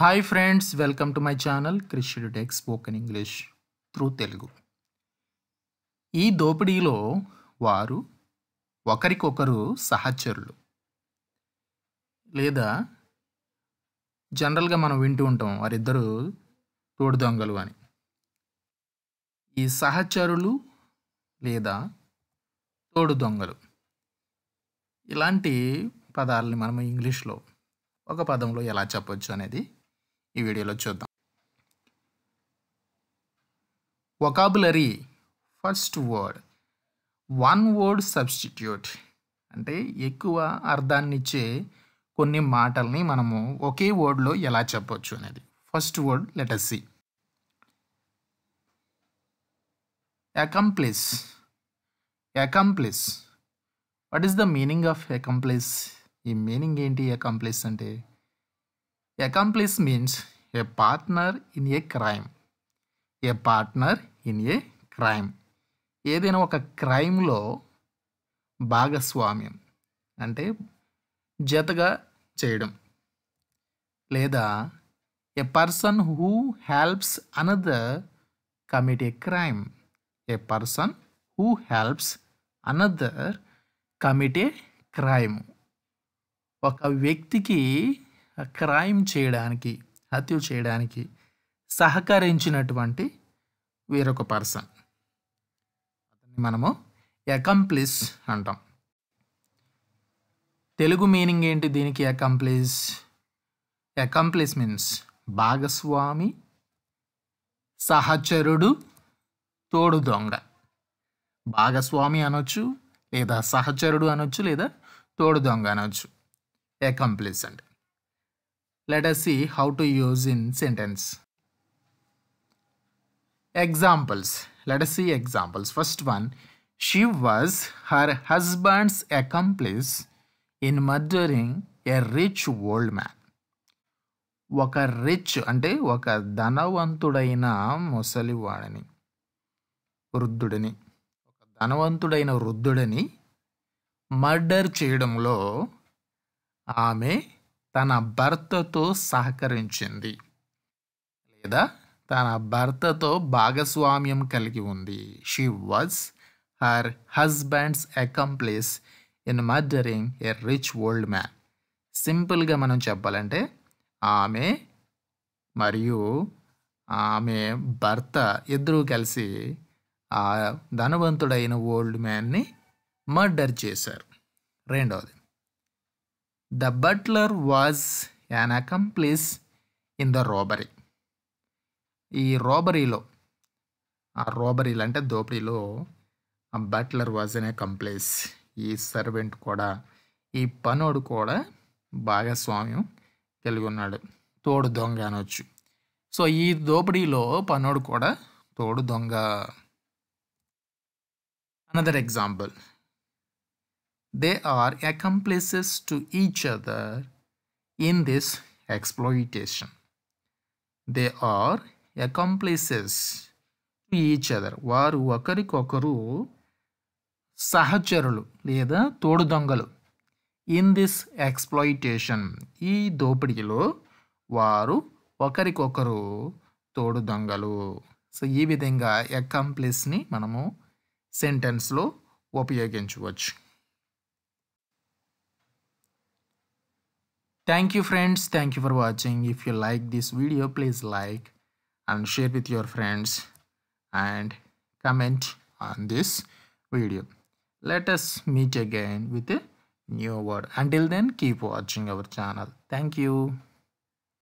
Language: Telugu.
Hi friends welcome to my channel క్రిష్యుడు tech spoken English through Telugu ఈ దోపిడీలో వారు ఒకరికొకరు సహచరులు లేదా జనరల్గా మనం వింటూ ఉంటాం వారిద్దరూ తోడు దొంగలు అని ఈ సహచరులు లేదా తోడు దొంగలు ఇలాంటి పదాలని మనం ఇంగ్లీష్లో ఒక పదంలో ఎలా చెప్పొచ్చు అనేది ఈ వీడియోలో చూద్దాం vocabulary first word one word substitute అంటే ఎక్కువ అర్థాన్నిచ్చే కొన్ని మాటల్ని మనము ఒకే వర్డ్లో ఎలా చెప్పొచ్చు అనేది ఫస్ట్ వర్డ్ లెటర్సి C accomplice accomplice what is the meaning of accomplice ఈ మీనింగ్ ఏంటి అకంప్లిస్ అంటే accomplice means a partner in a crime a partner in a crime ఏదైనా ఒక క్రైమ్లో భాగస్వామ్యం అంటే జతగా చేయడం లేదా a person who helps another commit a crime a person who helps another commit a crime ఒక వ్యక్తికి క్రైమ్ చేయడానికి హత్య చేయడానికి సహకరించినటువంటి వేరొక పర్సన్ అతన్ని మనము అకంప్లిస్ అంటాం తెలుగు మీనింగ్ ఏంటి దీనికి అకంప్లిస్ అకంప్లిస్ మీన్స్ భాగస్వామి సహచరుడు తోడు దొంగ భాగస్వామి అనొచ్చు లేదా సహచరుడు అనొచ్చు లేదా తోడు దొంగ అనొచ్చు అకంప్లిస్ అంటే Let us see how to use in sentence. Examples. Let us see examples. First one, she was her husband's accomplice in murdering a rich old man. ఒక రిచ్ అంటే ఒక ధనవంతుడైన ముసలివాడని వృద్ధుడిని ఒక ధనవంతుడైన వృద్ధుడిని మర్డర్ చేయడంలో ఆమె తన భర్తతో సహకరించింది లేదా తన భర్తతో భాగస్వామ్యం కలిగి ఉంది she was her husband's accomplice in murdering a rich old man సింపుల్గా మనం చెప్పాలంటే ఆమె మరియు ఆమె భర్త ఇద్దరూ కలిసి ఆ ధనవంతుడైన ఓల్డ్ మ్యాన్ని మర్డర్ చేశారు రెండవది the butler was an accomplice in the robbery ఈ రోబరీలో ఆ రోబరీలు అంటే దోపిడీలో ఆ బట్లర్ వాజ్ అనే కంప్లీస్ ఈ సర్వెంట్ కూడా ఈ పనోడు కూడా భాగస్వామ్యం కలిగి ఉన్నాడు తోడు దొంగ అనొచ్చు సో ఈ దోపిడీలో పనోడు కూడా తోడు దొంగ another example They are accomplices to each other in this exploitation. They are accomplices to each other వారు ఒకరికొకరు సహచరులు లేదా తోడు దొంగలు ఇన్ దిస్ ఎక్స్ప్లాయిటేషన్ ఈ దోపిడీలో వారు ఒకరికొకరు తోడు దొంగలు సో ఈ విధంగా ఎకంప్లిస్ని మనము సెంటెన్స్లో ఉపయోగించవచ్చు Thank you friends. Thank you for watching. If you like this video, please like and share with your friends and comment on this video. Let us meet again with a new word. Until then, keep watching our channel. Thank you.